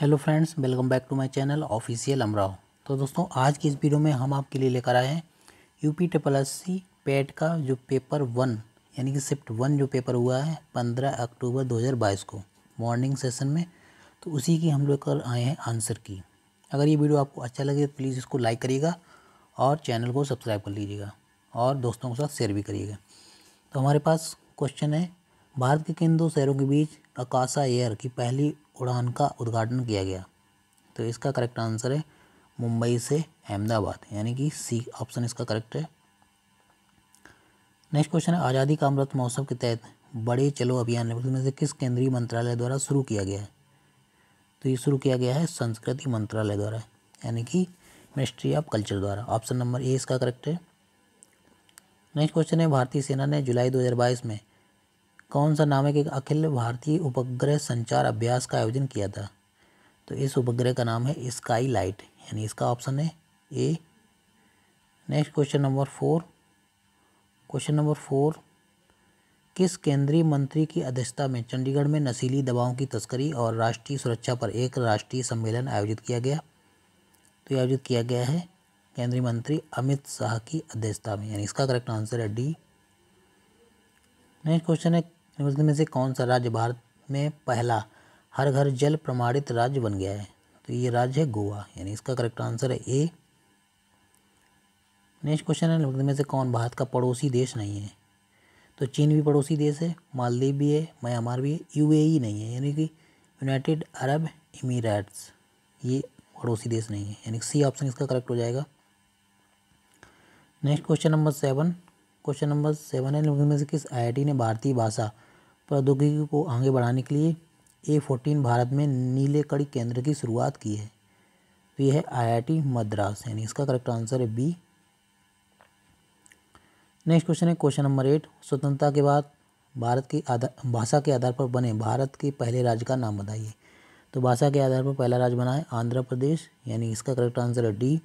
hello friends welcome back to my channel official Amrao तो दोस्तों आज की इस वीडियो में हम आपके लिए लेकर आए हैं UP triple S C PET का जो पेपर वन यानी कि शिफ्ट वन जो पेपर हुआ है पंद्रह अक्टूबर दो हज़ार बाईस को मॉर्निंग सेशन में तो उसी की हम लोग कर आए हैं आंसर की अगर ये वीडियो आपको अच्छा लगे तो प्लीज़ इसको लाइक करिएगा और चैनल को सब्सक्राइब कर लीजिएगा और दोस्तों के साथ शेयर भी करिएगा तो हमारे पास क्वेश्चन है भारत के किन दो शहरों के बीच अकाशा एयर की पहली उड़ान का उद्घाटन किया गया तो इसका करेक्ट आंसर है मुंबई से अहमदाबाद यानी कि सी ऑप्शन इसका करेक्ट है नेक्स्ट क्वेश्चन है आज़ादी का अमृत महोत्सव के तहत बड़े चलो अभियान में से किस केंद्रीय मंत्रालय द्वारा शुरू किया गया है तो ये शुरू किया गया है संस्कृति मंत्रालय द्वारा यानी कि मिनिस्ट्री ऑफ कल्चर द्वारा ऑप्शन नंबर ए इसका करेक्ट है नेक्स्ट क्वेश्चन है भारतीय सेना ने जुलाई 2022 में कौन सा नाम है एक अखिल भारतीय उपग्रह संचार अभ्यास का आयोजन किया था तो इस उपग्रह का नाम है स्काई लाइट यानी इसका ऑप्शन है A next question number four question number four किस केंद्रीय मंत्री की अध्यक्षता में चंडीगढ़ में नशीली दवाओं की तस्करी और राष्ट्रीय सुरक्षा पर एक राष्ट्रीय सम्मेलन आयोजित किया गया तो ये आयोजित किया गया है केंद्रीय मंत्री अमित शाह की अध्यक्षता में यानी इसका करेक्ट आंसर है डी नेक्स्ट क्वेश्चन है निम्नलिखित में से कौन सा राज्य भारत में पहला हर घर जल प्रमाणित राज्य बन गया है तो ये राज्य है गोवा यानी इसका करेक्ट आंसर है ए नेक्स्ट क्वेश्चन है निम्नलिखित में से कौन भारत का पड़ोसी देश नहीं है तो चीन भी पड़ोसी देश है मालदीव भी है म्यांमार भी है यू नहीं है यानी कि यूनाइटेड अरब इमीरेट्स ये पड़ोसी देश नहीं है यानी सी ऑप्शन इसका करेक्ट हो जाएगा next question number seven question number seven है निम्नलिखित में से किस आईआईटी ने भारतीय भाषा प्रौद्योगिकी को आगे बढ़ाने के लिए ए फोर्टीन भारत में नीले कड़ी केंद्र की शुरुआत की है तो यह है आईआईटी मद्रास यानी इसका करेक्ट आंसर है बी नेक्स्ट क्वेश्चन है क्वेश्चन नंबर एट स्वतंत्रता के बाद भारत की आधार भाषा के आधार पर बने भारत के पहले राज्य का नाम बताइए तो भाषा के आधार पर पहला राज्य बना है आंध्र प्रदेश यानी इसका करेक्ट आंसर है डी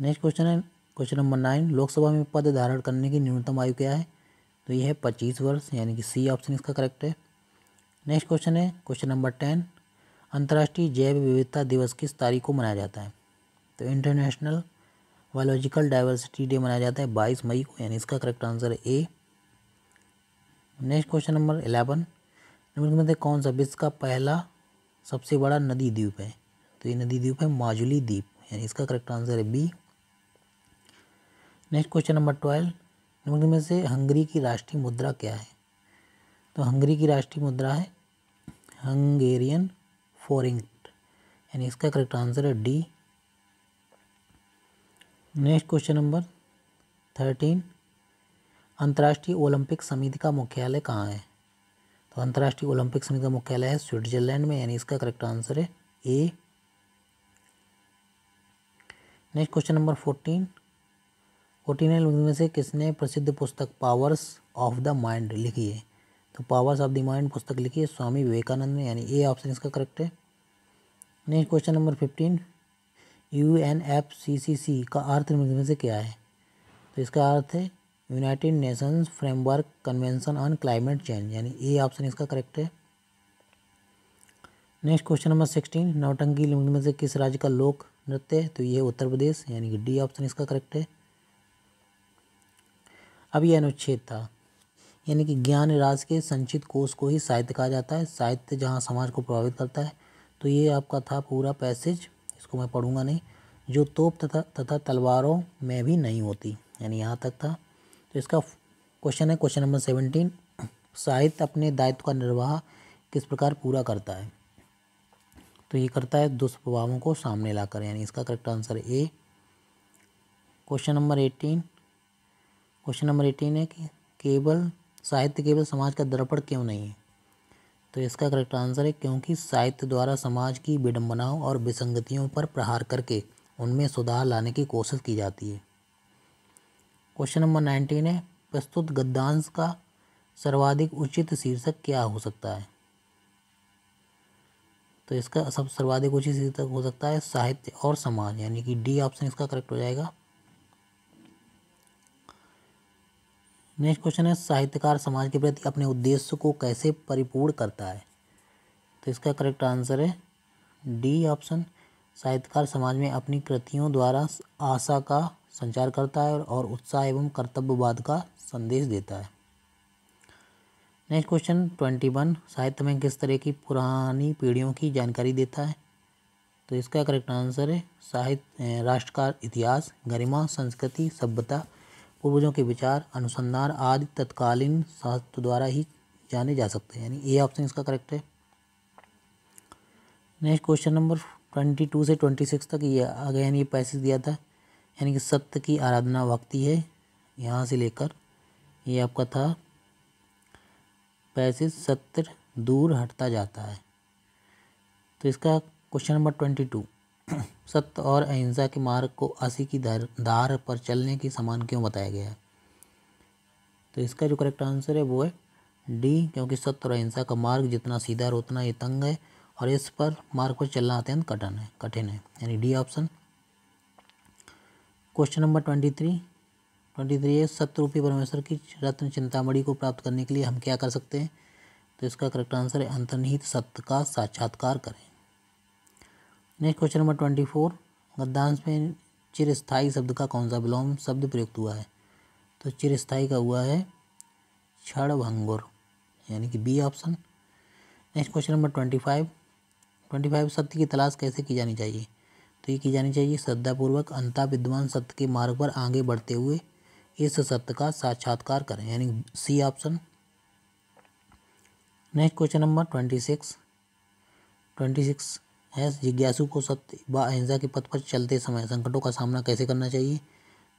नेक्स्ट क्वेश्चन है क्वेश्चन नंबर नाइन लोकसभा में पद धारण करने की न्यूनतम आयु क्या है तो ये है पच्चीस वर्ष यानी कि सी ऑप्शन इसका करेक्ट है नेक्स्ट क्वेश्चन है क्वेश्चन नंबर टेन अंतर्राष्ट्रीय जैव विविधता दिवस किस तारीख को मनाया जाता है तो इंटरनेशनल बायोलॉजिकल डाइवर्सिटी डे मनाया जाता है बाईस मई को यानी इसका करेक्ट आंसर है A next question number eleven number में कौन सा विश्व का पहला सबसे बड़ा नदी द्वीप है तो ये नदी द्वीप है माजुली द्वीप यानी इसका करेक्ट आंसर है B next question number twelve में से हंगरी की राष्ट्रीय मुद्रा क्या है तो हंगरी की राष्ट्रीय मुद्रा है हंगेरियन फोरिंट यानी इसका करेक्ट आंसर है D next question number thirteen अंतर्राष्ट्रीय ओलंपिक समिति का मुख्यालय कहाँ है तो अंतर्राष्ट्रीय ओलंपिक समिति का मुख्यालय है स्विट्जरलैंड में यानी इसका करेक्ट आंसर है A next question number fourteen forty nine में से किसने प्रसिद्ध पुस्तक पावर्स ऑफ द माइंड लिखी है तो पावर्स ऑफ द माइंड पुस्तक लिखी है स्वामी विवेकानंद ने यानी ए ऑप्शन इसका करेक्ट है next question number fifteen U N F C C C का अर्थ निम्न में से क्या है तो इसका अर्थ है united nations framework convention on climate change यानी ए ऑप्शन इसका करेक्ट है नेक्स्ट क्वेश्चन नंबर सिक्सटीन नौटंकी में से किस राज्य का लोक नृत्य है तो ये उत्तर प्रदेश यानी कि डी ऑप्शन इसका करेक्ट है अब यह अनुच्छेद था यानी कि ज्ञान राज के संचित कोष को ही साहित्य कहा जाता है साहित्य जहाँ समाज को प्रभावित करता है तो ये आपका था पूरा पैसेज इसको मैं पढ़ूँगा नहीं जो तोप तथा तथा तलवारों में भी नहीं होती यानी यहाँ तक था तो इसका क्वेश्चन है क्वेश्चन नंबर सेवनटीन साहित्य अपने दायित्व का निर्वाह किस प्रकार पूरा करता है तो ये करता है दुष्प्रभावों को सामने लाकर यानी इसका correct answer A question number eighteen question number eighteen है कि केवल साहित्य केवल समाज का दर्पण क्यों नहीं है तो इसका करेक्ट आंसर है क्योंकि साहित्य द्वारा समाज की विडम्बनाओं और विसंगतियों पर प्रहार करके उनमें सुधार लाने की कोशिश की जाती है क्वेश्चन नंबर नाइनटीन है प्रस्तुत गद्यांश का सर्वाधिक उचित शीर्षक क्या हो सकता है तो इसका सब सर्वाधिक उचित शीर्षक हो सकता है साहित्य और समाज यानी कि डी ऑप्शन इसका करेक्ट हो जाएगा नेक्स्ट क्वेश्चन है साहित्यकार समाज के प्रति अपने उद्देश्य को कैसे परिपूर्ण करता है तो इसका करेक्ट आंसर है डी ऑप्शन साहित्यकार समाज में अपनी कृतियों द्वारा आशा का संचार करता है और उत्साह एवं कर्तव्यवाद का संदेश देता है नेक्स्ट क्वेश्चन ट्वेंटी वन साहित्य में किस तरह की पुरानी पीढ़ियों की जानकारी देता है तो इसका करेक्ट आंसर है साहित्य राष्ट्रकार इतिहास गरिमा संस्कृति सभ्यता पूर्वजों के विचार अनुसंधान आदि तत्कालीन शास्त्र द्वारा ही जाने जा सकते हैं यानी ए ऑप्शन इसका करेक्ट है next question number twenty two से ट्वेंटी सिक्स तक ये यानी ये पैसेज दिया था यानी कि सत्य की आराधना भक्ति है यहाँ से लेकर ये आपका था पैसेज सत्य दूर हटता जाता है तो इसका क्वेश्चन नंबर ट्वेंटी टू सत्य और अहिंसा के मार्ग को असी की धार धार पर चलने के समान क्यों बताया गया है तो इसका जो करेक्ट आंसर है वो है डी क्योंकि सत्य और अहिंसा का मार्ग जितना सीधा और उतना ही तंग है और इस पर मार्ग पर चलना अत्यंत कठिन है कठिन है यानी D option question number twenty three twenty three है सत्यरूपी परमेश्वर की रत्न चिंतामढ़ी को प्राप्त करने के लिए हम क्या कर सकते हैं तो इसका करेक्ट आंसर है अंतर्निहित सत्य का साक्षात्कार करें next question number twenty four गद्दांश में चिरस्थाई शब्द का कौन सा विलोम शब्द प्रयुक्त हुआ है तो चिरस्थाई का हुआ है भंगुर यानी कि B option next question number twenty five twenty five सत्य की तलाश कैसे की जानी चाहिए तो ये की जानी चाहिए श्रद्धापूर्वक अंता विद्वान सत्य के मार्ग पर आगे बढ़ते हुए इस सत्य का साक्षात्कार करें यानी C option next question number twenty six twenty six है जिज्ञासु को सत्य व अहिंसा के पथ पर चलते समय संकटों का सामना कैसे करना चाहिए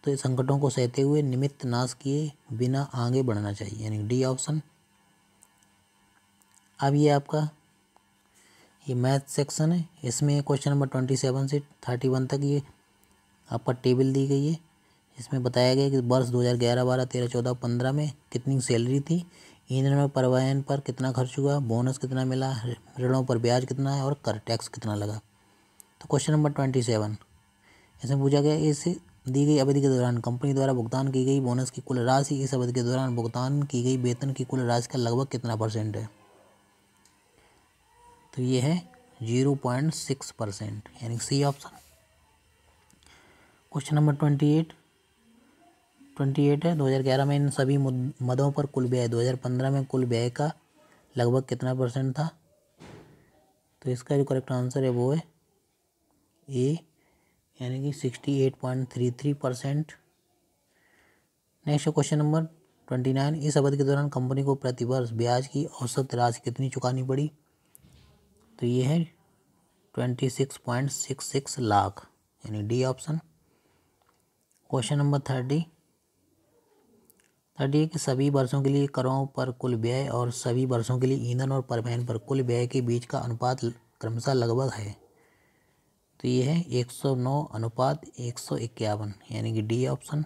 तो संकटों को सहते हुए निमित्त नाश किए बिना आगे बढ़ना चाहिए यानी डी ऑप्शन अब ये आपका ये मैथ सेक्शन है इसमें क्वेश्चन नंबर ट्वेंटी सेवन से थर्टी वन तक ये आपका टेबल दी गई है इसमें बताया गया कि वर्ष दो हज़ार ग्यारह बारह तेरह चौदह पंद्रह में कितनी सैलरी थी ईंधन में परिवहन पर कितना खर्च हुआ बोनस कितना मिला ऋणों पर ब्याज कितना है और कर टैक्स कितना लगा तो क्वेश्चन नंबर ट्वेंटी सेवन इसमें पूछा गया इस दी गई अवधि के दौरान कंपनी द्वारा भुगतान की गई बोनस की कुल राशि इस अवधि के दौरान भुगतान की गई वेतन की कुल राशि का लगभग कितना परसेंट है तो ये है जीरो पॉइंट सिक्स परसेंट यानी C option question number twenty eight twenty eight है 2011 में इन सभी मदों पर कुल व्यय 2015 में कुल व्यय का लगभग कितना परसेंट था तो इसका जो करेक्ट आंसर है वो है ए यानी कि sixty eight point three three percent next question number twenty nine इस अवधि के दौरान कंपनी को प्रतिवर्ष ब्याज की औसत राशि कितनी चुकानी पड़ी तो ये है twenty six point six six lakh यानी D option question number thirty thirty है कि सभी वर्षों के लिए करों पर कुल व्यय और सभी वर्षों के लिए ईंधन और परमैन पर कुल व्यय के बीच का अनुपात क्रमशः लगभग है तो ये है 109 अनुपात एक यानी कि D option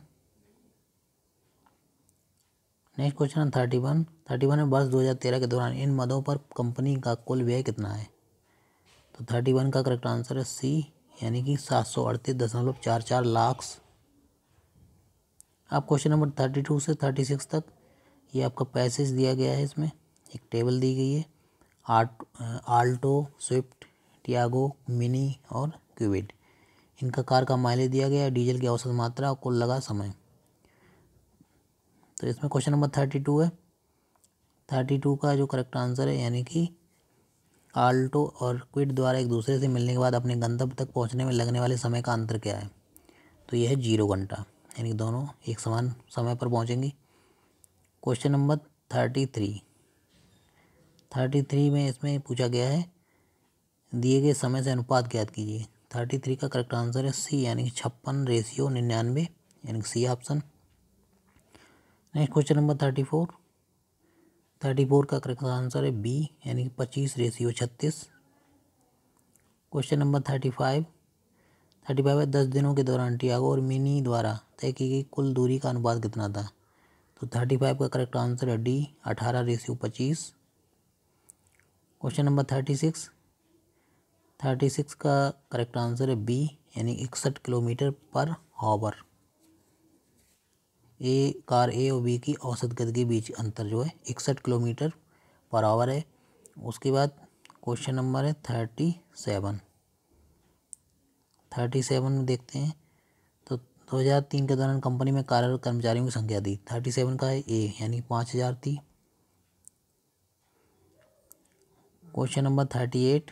next question thirty one thirty one में वर्ष तेरह के दौरान इन मदों पर कंपनी का कुल व्यय कितना है तो थर्टी वन का करेक्ट आंसर है सी यानी कि सात सौ अड़तीस दशमलव चार चार लाख आप क्वेश्चन नंबर थर्टी टू से थर्टी सिक्स तक ये आपका पैसेज दिया गया है इसमें एक टेबल दी गई है आट आल्टो स्विफ्ट टियागो मिनी और क्यूबिट इनका कार का माइलेज दिया गया है डीजल की औसत मात्रा और कुल लगा समय तो इसमें क्वेश्चन नंबर थर्टी टू है थर्टी टू का जो करेक्ट आंसर है यानी कि आल्टो और क्विट द्वारा एक दूसरे से मिलने के बाद अपने गंतव्य तक पहुंचने में लगने वाले समय का अंतर क्या है तो यह है जीरो घंटा यानी कि दोनों एक समान समय पर पहुंचेंगी question number thirty three thirty three में इसमें पूछा गया है दिए गए समय से अनुपात ज्ञात कीजिए थर्टी थ्री का करेक्ट आंसर है सी यानी कि छप्पन रेशियो निन्यानवे यानी कि C option next question number thirty four thirty four का करेक्ट आंसर है बी यानी कि पच्चीस रेशियो छत्तीस question number thirty five thirty five है दस दिनों के दौरान टियागो और मिनी द्वारा तय की गई कुल दूरी का अनुपात कितना था तो थर्टी फाइव का करेक्ट आंसर है डी अठारह रेशियो पच्चीस question number thirty six thirty six का करेक्ट आंसर है बी यानी इकसठ किलोमीटर पर हावर ए कार ए और बी की औसत गति के बीच अंतर जो है इकसठ किलोमीटर पर आवर है उसके बाद क्वेश्चन नंबर है थर्टी सेवन थर्टी सेवन में देखते हैं तो दो हज़ार तीन के दौरान कंपनी में कार्यरत कर्मचारियों की संख्या दी थर्टी सेवन का है ए यानी पाँच हज़ार थी question number thirty eight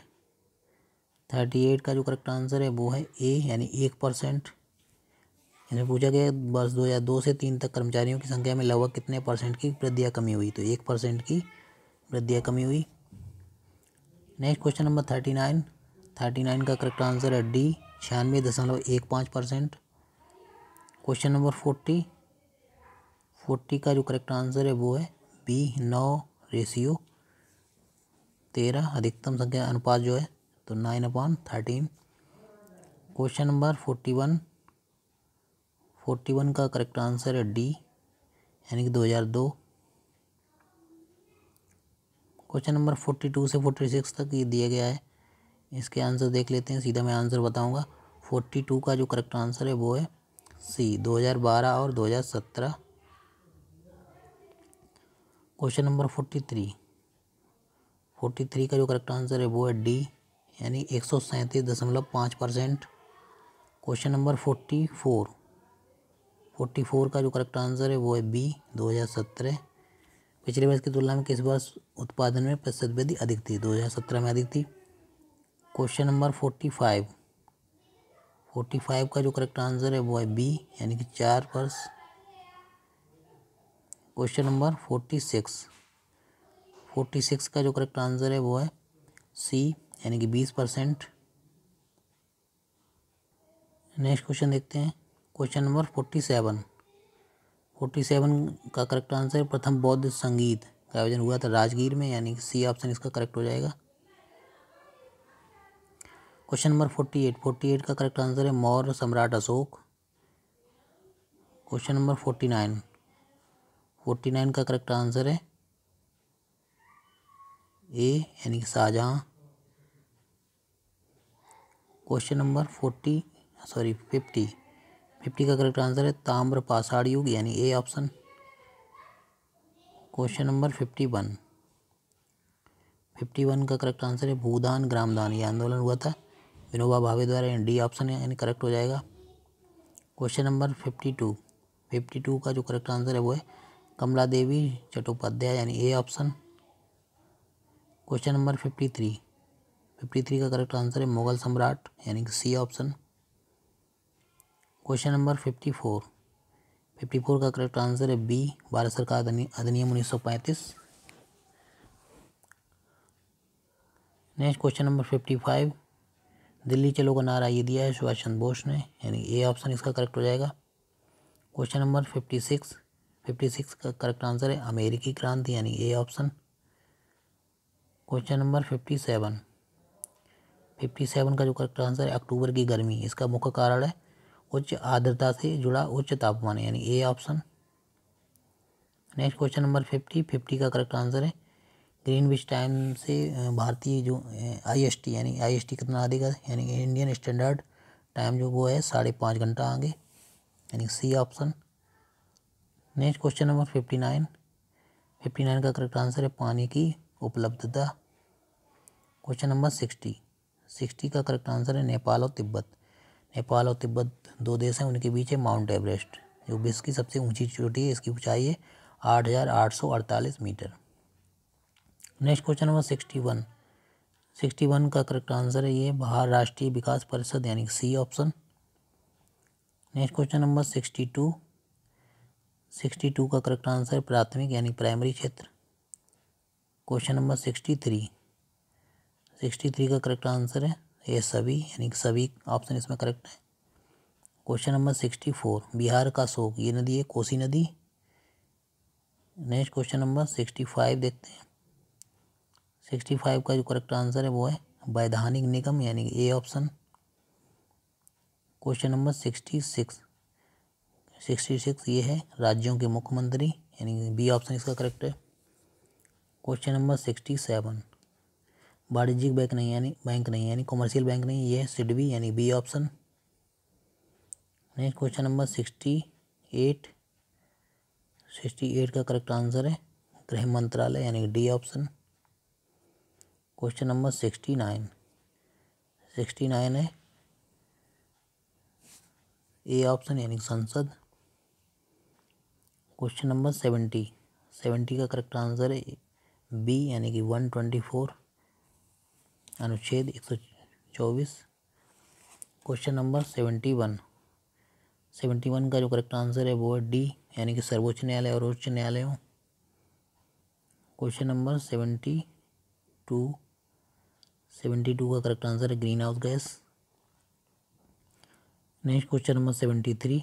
thirty eight का जो करेक्ट आंसर है वो है ए यानी एक परसेंट यानी पूछा गया वर्ष दो हज़ार दो से तीन तक कर्मचारियों की संख्या में लगभग कितने परसेंट की वृद्धिया कमी हुई तो एक परसेंट की वृद्धिया कमी हुई next question number thirty nine thirty nine का करेक्ट आंसर है डी छियानवे दशमलव एक पाँच percent question number forty forty का जो करेक्ट आंसर है वो है बी नौ रेशियो तेरह अधिकतम संख्या अनुपात जो है तो nine upon thirteen question number forty one forty one का करेक्ट आंसर है डी यानी कि दो हज़ार दो क्वेश्चन नंबर फोर्टी टू से फोर्टी सिक्स तक ये दिया गया है इसके आंसर देख लेते हैं सीधा मैं आंसर बताऊंगा फोर्टी टू का जो करेक्ट आंसर है वो है सी दो हज़ार बारह और दो हज़ार सत्रह question number forty three forty three का जो करेक्ट आंसर है वो है डी यानी एक सौ सैंतीस दशमलव पाँच percent question number forty four forty four का जो करेक्ट आंसर है वो है बी दो हज़ार सत्रह पिछले वर्ष की तुलना में किस वर्ष उत्पादन में प्रतिशत वृद्धि अधिक थी दो हज़ार सत्रह में अधिक थी question number forty five forty five का जो करेक्ट आंसर है वो है बी यानी कि चार वर्ष question number forty six forty six का जो करेक्ट आंसर है वो है सी यानी कि बीस परसेंट नेक्स्ट क्वेश्चन देखते हैं question number forty seven forty seven का करेक्ट आंसर प्रथम बौद्ध संगीत का आयोजन हुआ था राजगीर में यानी कि सी ऑप्शन इसका करेक्ट हो जाएगा question number forty eight forty eight का करेक्ट आंसर है मौर्य सम्राट Ashoka question number forty nine forty nine का करेक्ट आंसर है ए यानी कि Shah Jahan question number forty sorry fifty fifty का करेक्ट आंसर है ताम्र पाषाण युग यानी A option question number fifty one fifty one का करेक्ट आंसर है भूदान ग्रामदान ये आंदोलन हुआ था विनोबा भावे द्वारा डी ऑप्शन यानी करेक्ट हो जाएगा question number fifty two fifty two का जो करेक्ट आंसर है वो है कमला देवी चट्टोपाध्याय यानी A option question number fifty three fifty three का करेक्ट आंसर है मुगल सम्राट यानी C option question number fifty four fifty four का करेक्ट आंसर है बी भारत सरकार अधिनियम उन्नीस सौ पैंतीस next question number fifty five Delhi चलो का नारा ये दिया है सुभाष चंद्र बोस ने यानी ए ऑप्शन इसका करेक्ट हो जाएगा question number fifty six fifty six का करेक्ट आंसर है अमेरिकी क्रांति यानी A option question number fifty seven fifty seven का जो करेक्ट आंसर है अक्टूबर की गर्मी इसका मुख्य कारण है उच्च आर्द्रता से जुड़ा उच्च तापमान यानी A option next question number fifty fifty का करेक्ट आंसर है ग्रीनविच टाइम से भारतीय जो आईएसटी यानी आईएसटी कितना आ देगा यानी इंडियन स्टैंडर्ड टाइम जो वो है साढ़े पाँच घंटा आगे यानी C option next question number fifty nine fifty nine का करेक्ट आंसर है पानी की उपलब्धता क्वेश्चन नंबर सिक्सटी सिक्सटी का करेक्ट आंसर है नेपाल और तिब्बत नेपाल और तिब्बत दो देश हैं उनके बीच है माउंट एवरेस्ट जो विश्व की सबसे ऊंची चोटी है इसकी ऊंचाई है आठ हज़ार आठ सौ अड़तालीस metre next question number sixty one sixty one का करेक्ट आंसर है ये बाहर राष्ट्रीय विकास परिषद यानी C option next question number sixty two sixty two का करेक्ट आंसर प्राथमिक यानी प्राइमरी क्षेत्र question number sixty three sixty three का करेक्ट आंसर है ये सभी यानी सभी ऑप्शन इसमें करेक्ट है question number sixty four Bihar का शोक ये नदी है कोसी नदी next question number sixty five देखते हैं सिक्सटी फाइव का जो करेक्ट आंसर है वो है वैधानिक निगम यानी A option question number sixty six sixty six ये है राज्यों के मुख्यमंत्री यानी बी ऑप्शन इसका करेक्ट है क्वेश्चन नंबर सिक्सटी सेवन वाणिज्यिक बैंक नहीं यानी बैंक नहीं यानी कॉमर्शियल बैंक नहीं ये है सिडवी यानी B option next question number sixty eight sixty eight का करेक्ट आंसर है गृह मंत्रालय यानी D option question number sixty nine sixty nine है ए ऑप्शन यानी संसद क्वेश्चन नंबर सेवेंटी सेवेंटी का करेक्ट आंसर है बी यानी कि वन ट्वेंटी फोर अनुच्छेद एक सौ चौबीस question number seventy one seventy one का जो करेक्ट आंसर है वो है डी यानी कि सर्वोच्च न्यायालय और उच्च न्यायालयों question number seventy two seventy two का करेक्ट आंसर है greenhouse gas next question number seventy three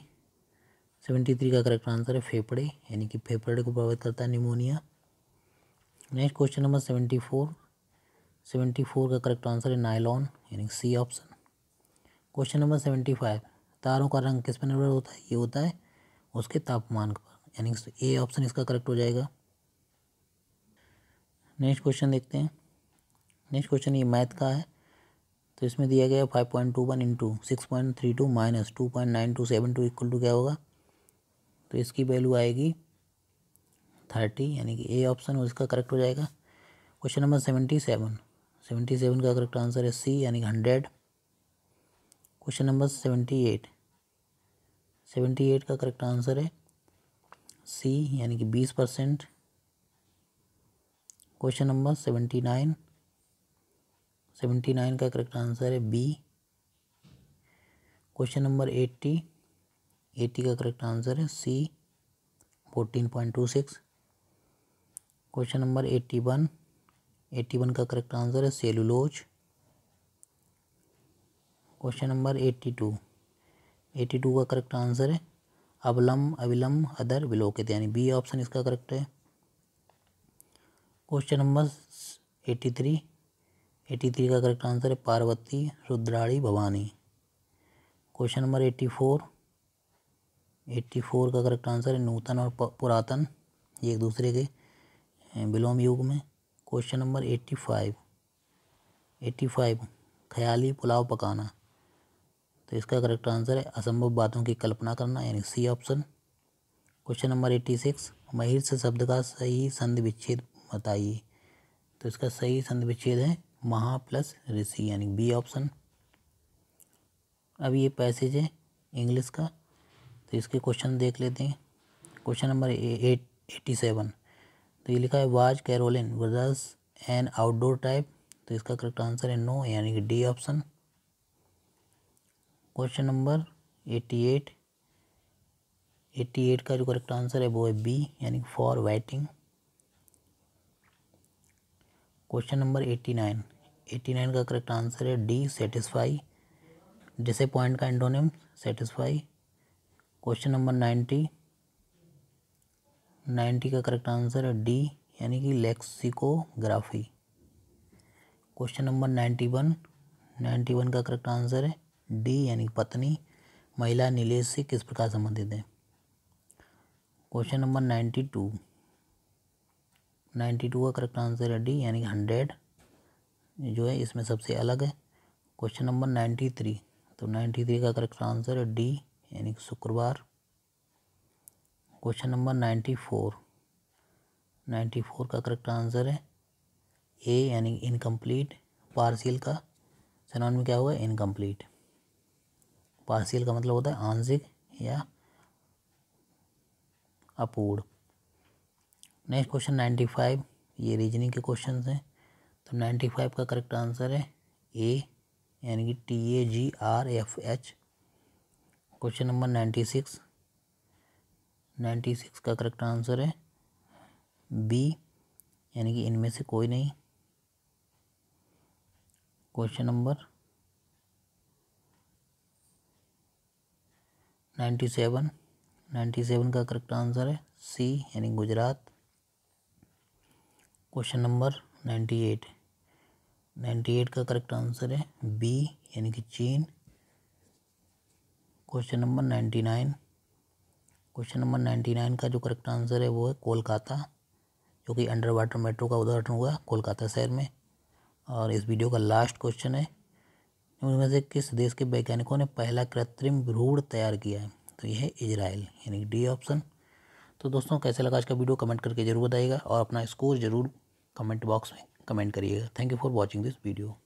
seventy three का करेक्ट आंसर है फेफड़े यानी कि फेफड़े को प्रभावित करता है pneumonia next question number seventy four seventy four का करेक्ट आंसर है नायलॉन यानी कि C option question number seventy five तारों का रंग किस पर निर्भर होता है ये होता है उसके तापमान पर यानी ए ऑप्शन इसका करेक्ट हो जाएगा नेक्स्ट क्वेश्चन देखते हैं नेक्स्ट क्वेश्चन ये मैथ का है तो इसमें दिया गया five point two one into six point three two minus two point nine two seven two equal to क्या होगा तो इसकी वैल्यू आएगी थर्टी यानी कि ए ऑप्शन उसका करेक्ट हो जाएगा question number seventy seven seventy seven का करेक्ट आंसर है सी यानी कि hundred question number seventy eight seventy eight का करेक्ट आंसर है सी यानी कि बीस percent question number seventy nine seventy nine का करेक्ट आंसर है B question number eighty eighty का करेक्ट आंसर है C fourteen point two six question number eighty one eighty one का करेक्ट आंसर है cellulose question number eighty two eighty two का correct answer है अवलम अविलम अदर विलोकित यानी बी ऑप्शन इसका करेक्ट है question number eighty three eighty three का करेक्ट आंसर है Parvati Rudrani Bhavani question number eighty four eighty four का करेक्ट आंसर है नूतन और पुरातन ये एक दूसरे के विलोम युग में question number eighty five eighty five ख्याली पुलाव पकाना तो इसका करेक्ट आंसर है असंभव बातों की कल्पना करना यानी C option question number eighty six महिर से शब्द का सही संधि विच्छेद बताइए तो इसका सही संधि विच्छेद है महा प्लस ऋषि यानी बी ऑप्शन अब ये पैसेज है इंग्लिश का तो इसके क्वेश्चन देख लेते हैं question number eight eighty seven तो ये लिखा है was Caroline versus an outdoor type तो इसका करेक्ट आंसर है नो यानी कि D option question number eighty eight eighty eight का जो करेक्ट आंसर है वो है बी यानी for waiting question number eighty nine eighty nine का करेक्ट आंसर है डी सेटिस्फाई जैसे पॉइंट का antonym satisfy question number ninety ninety का करेक्ट आंसर है डी यानी कि lexicography question number ninety one ninety one का करेक्ट आंसर है डी यानी पत्नी महिला नीलेश से किस प्रकार संबंधित है question number ninety two ninety two का करेक्ट आंसर है डी यानी हंड्रेड जो है इसमें सबसे अलग है क्वेश्चन नंबर नाइन्टी थ्री तो नाइन्टी थ्री का करेक्ट आंसर है डी यानी शुक्रवार question number ninety four ninety four का करेक्ट आंसर है ए यानी इनकम्प्लीट पार्शियल का सनान में क्या हुआ इनकम्प्लीट पार्शियल का मतलब होता है आंशिक या अपूर्ण नेक्स्ट क्वेश्चन नाइन्टी फाइव ये रीजनिंग के क्वेश्चन हैं तो नाइन्टी फाइव का करेक्ट आंसर है ए यानी कि T A G R F H question number ninety six ninety six का करेक्ट आंसर है बी यानी कि इनमें से कोई नहीं question number ninety seven ninety seven का करेक्ट आंसर है सी यानी Gujarat question number ninety eight ninety eight का करेक्ट आंसर है बी यानी कि चीन question number ninety nine question number ninety nine का जो करेक्ट आंसर है वो है कोलकाता जो कि अंडर वाटर मेट्रो का उदाहरण हुआ कोलकाता शहर में और इस वीडियो का लास्ट क्वेश्चन है उनमें से किस देश के वैज्ञानिकों ने पहला कृत्रिम भ्रूण तैयार किया है तो यह है इजराइल यानी डी ऑप्शन तो दोस्तों कैसे लगा आज का वीडियो कमेंट करके ज़रूर बताइएगा और अपना स्कोर ज़रूर कमेंट बॉक्स में कमेंट करिएगा thank you for watching this video